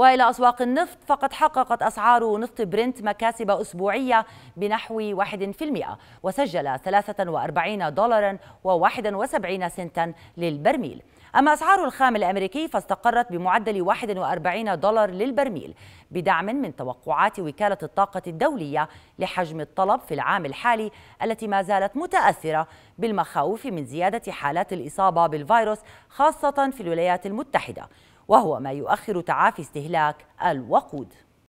وإلى أسواق النفط فقد حققت أسعار نفط برنت مكاسب أسبوعية بنحو 1% وسجل 43 دولارا و71 سنتا للبرميل أما أسعار الخام الأمريكي فاستقرت بمعدل 41 دولار للبرميل بدعم من توقعات وكالة الطاقة الدولية لحجم الطلب في العام الحالي التي ما زالت متأثرة بالمخاوف من زيادة حالات الإصابة بالفيروس خاصة في الولايات المتحدة وهو ما يؤخر تعافي استهلاك الوقود